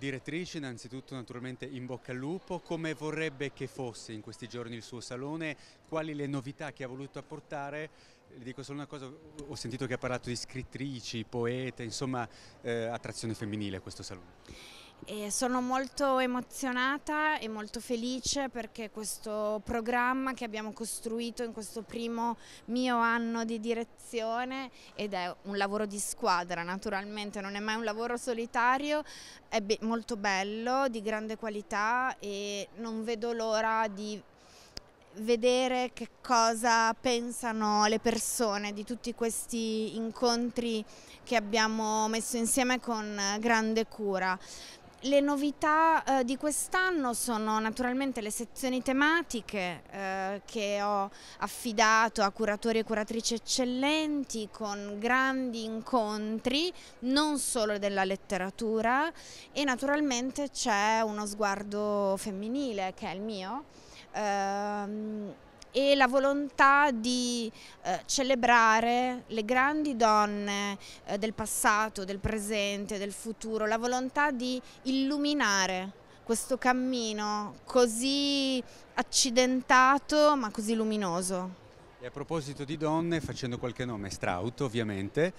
Direttrice, innanzitutto naturalmente in bocca al lupo, come vorrebbe che fosse in questi giorni il suo salone, quali le novità che ha voluto apportare, le dico solo una cosa, ho sentito che ha parlato di scrittrici, poete, insomma eh, attrazione femminile a questo salone. E sono molto emozionata e molto felice perché questo programma che abbiamo costruito in questo primo mio anno di direzione ed è un lavoro di squadra naturalmente, non è mai un lavoro solitario, è be molto bello, di grande qualità e non vedo l'ora di vedere che cosa pensano le persone di tutti questi incontri che abbiamo messo insieme con grande cura. Le novità eh, di quest'anno sono naturalmente le sezioni tematiche eh, che ho affidato a curatori e curatrici eccellenti con grandi incontri non solo della letteratura e naturalmente c'è uno sguardo femminile che è il mio. Ehm, e la volontà di eh, celebrare le grandi donne eh, del passato, del presente, del futuro, la volontà di illuminare questo cammino così accidentato ma così luminoso. E a proposito di donne, facendo qualche nome, Straut ovviamente,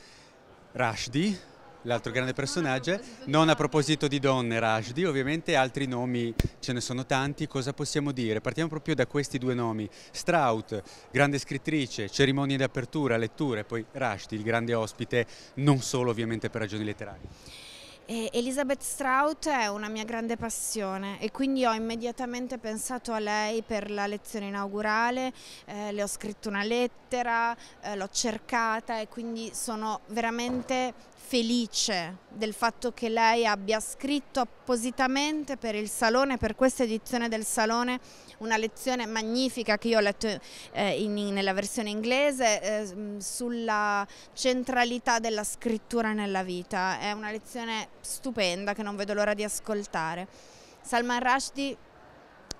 Rushdie, l'altro grande personaggio. Non a proposito di donne, Rajdi, ovviamente altri nomi ce ne sono tanti, cosa possiamo dire? Partiamo proprio da questi due nomi, Strout, grande scrittrice, cerimonie d'apertura, letture, poi Rajdi, il grande ospite, non solo ovviamente per ragioni letterarie. E Elizabeth Strout è una mia grande passione e quindi ho immediatamente pensato a lei per la lezione inaugurale, eh, le ho scritto una lettera, eh, l'ho cercata e quindi sono veramente felice del fatto che lei abbia scritto appositamente per il Salone, per questa edizione del Salone, una lezione magnifica che io ho letto eh, in, nella versione inglese eh, sulla centralità della scrittura nella vita. È una lezione stupenda che non vedo l'ora di ascoltare. Salman Rushdie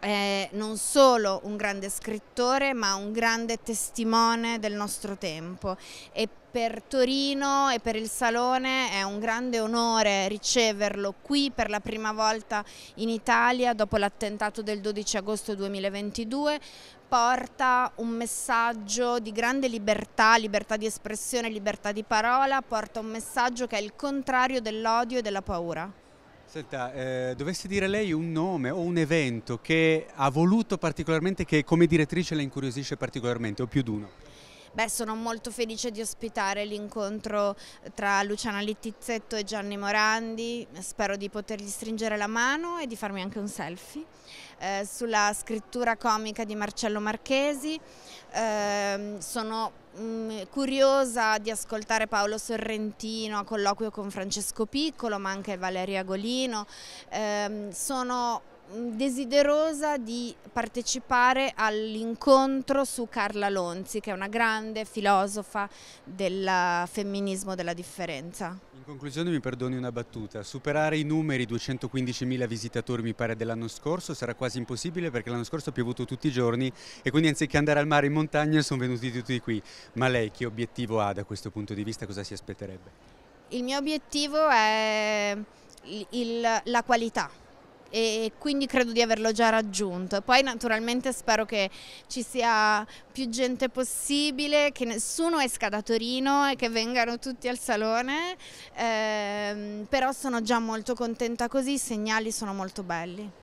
è non solo un grande scrittore ma un grande testimone del nostro tempo e per Torino e per il Salone è un grande onore riceverlo qui per la prima volta in Italia dopo l'attentato del 12 agosto 2022 porta un messaggio di grande libertà, libertà di espressione, libertà di parola, porta un messaggio che è il contrario dell'odio e della paura. Senta, eh, dovesse dire lei un nome o un evento che ha voluto particolarmente, che come direttrice la incuriosisce particolarmente, o più di uno? Beh, sono molto felice di ospitare l'incontro eh, tra Luciana Littizzetto e Gianni Morandi, spero di potergli stringere la mano e di farmi anche un selfie, eh, sulla scrittura comica di Marcello Marchesi, eh, sono mh, mm, curiosa di ascoltare Paolo Sorrentino a colloquio con Francesco Piccolo ma anche Valeria Golino, eh, sono Mm, desiderosa di partecipare all'incontro su Carla Lonzi, che è una grande filosofa del femminismo della differenza. In conclusione mi perdoni una battuta, superare i numeri 215.000 visitatori mi pare dell'anno scorso sarà quasi impossibile perché l'anno scorso ha piovuto tutti i giorni e quindi anziché andare al mare in montagna sono venuti tutti qui. Ma lei che obiettivo ha da questo punto di vista? Cosa si aspetterebbe? Il mio obiettivo è il, la qualità e quindi credo di averlo già raggiunto. Poi naturalmente spero che ci sia più gente possibile, che nessuno esca da Torino e che vengano tutti al salone, eh, però sono già molto contenta così, i segnali sono molto belli.